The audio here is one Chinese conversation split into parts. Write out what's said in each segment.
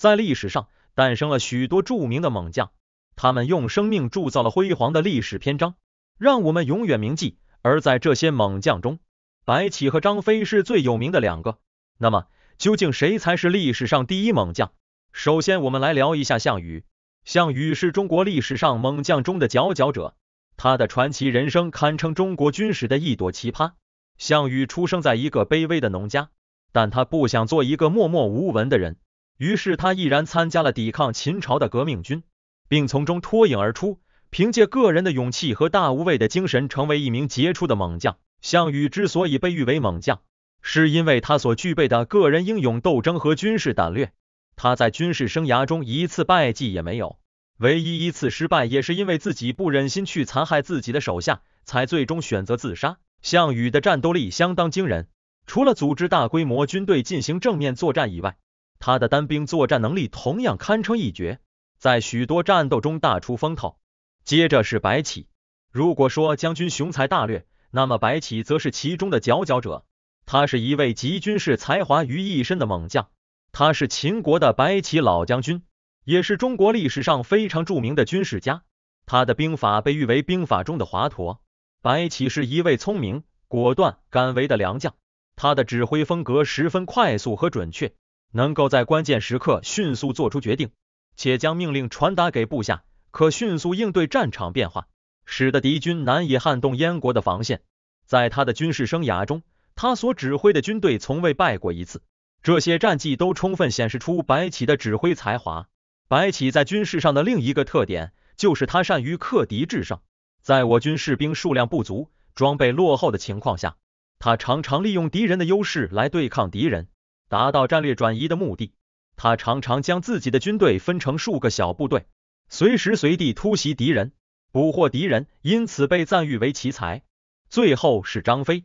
在历史上诞生了许多著名的猛将，他们用生命铸造了辉煌的历史篇章，让我们永远铭记。而在这些猛将中，白起和张飞是最有名的两个。那么，究竟谁才是历史上第一猛将？首先，我们来聊一下项羽。项羽是中国历史上猛将中的佼佼者，他的传奇人生堪称中国军史的一朵奇葩。项羽出生在一个卑微的农家，但他不想做一个默默无闻的人。于是他毅然参加了抵抗秦朝的革命军，并从中脱颖而出，凭借个人的勇气和大无畏的精神，成为一名杰出的猛将。项羽之所以被誉为猛将，是因为他所具备的个人英勇斗争和军事胆略。他在军事生涯中一次败绩也没有，唯一一次失败也是因为自己不忍心去残害自己的手下，才最终选择自杀。项羽的战斗力相当惊人，除了组织大规模军队进行正面作战以外，他的单兵作战能力同样堪称一绝，在许多战斗中大出风头。接着是白起，如果说将军雄才大略，那么白起则是其中的佼佼者。他是一位集军事才华于一身的猛将，他是秦国的白起老将军，也是中国历史上非常著名的军事家。他的兵法被誉为兵法中的华佗。白起是一位聪明、果断、敢为的良将，他的指挥风格十分快速和准确。能够在关键时刻迅速做出决定，且将命令传达给部下，可迅速应对战场变化，使得敌军难以撼动燕国的防线。在他的军事生涯中，他所指挥的军队从未败过一次。这些战绩都充分显示出白起的指挥才华。白起在军事上的另一个特点就是他善于克敌制胜。在我军士兵数量不足、装备落后的情况下，他常常利用敌人的优势来对抗敌人。达到战略转移的目的，他常常将自己的军队分成数个小部队，随时随地突袭敌人，捕获敌人，因此被赞誉为奇才。最后是张飞，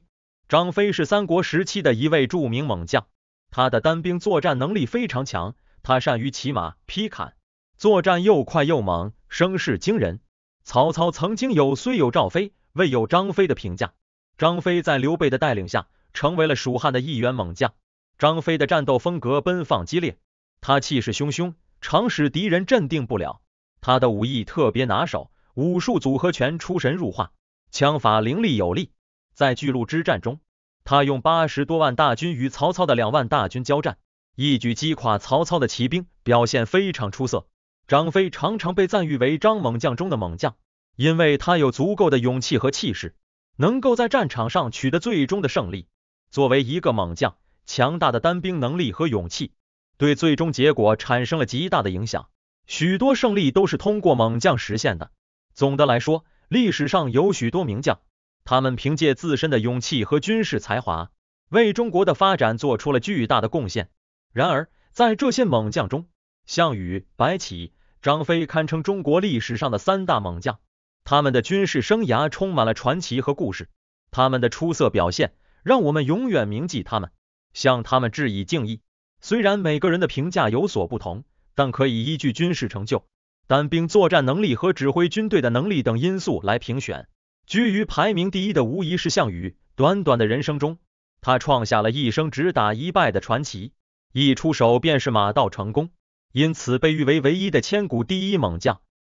张飞是三国时期的一位著名猛将，他的单兵作战能力非常强，他善于骑马劈砍，作战又快又猛，声势惊人。曹操曾经有虽有赵飞，未有张飞的评价。张飞在刘备的带领下，成为了蜀汉的一员猛将。张飞的战斗风格奔放激烈，他气势汹汹，常使敌人镇定不了。他的武艺特别拿手，武术组合拳出神入化，枪法凌厉有力。在巨鹿之战中，他用八十多万大军与曹操的两万大军交战，一举击垮曹操的骑兵，表现非常出色。张飞常常被赞誉为张猛将中的猛将，因为他有足够的勇气和气势，能够在战场上取得最终的胜利。作为一个猛将，强大的单兵能力和勇气对最终结果产生了极大的影响，许多胜利都是通过猛将实现的。总的来说，历史上有许多名将，他们凭借自身的勇气和军事才华，为中国的发展做出了巨大的贡献。然而，在这些猛将中，项羽、白起、张飞堪称中国历史上的三大猛将，他们的军事生涯充满了传奇和故事，他们的出色表现让我们永远铭记他们。向他们致以敬意。虽然每个人的评价有所不同，但可以依据军事成就、单兵作战能力和指挥军队的能力等因素来评选。居于排名第一的无疑是项羽。短短的人生中，他创下了一生只打一败的传奇，一出手便是马到成功，因此被誉为唯一的千古第一猛将。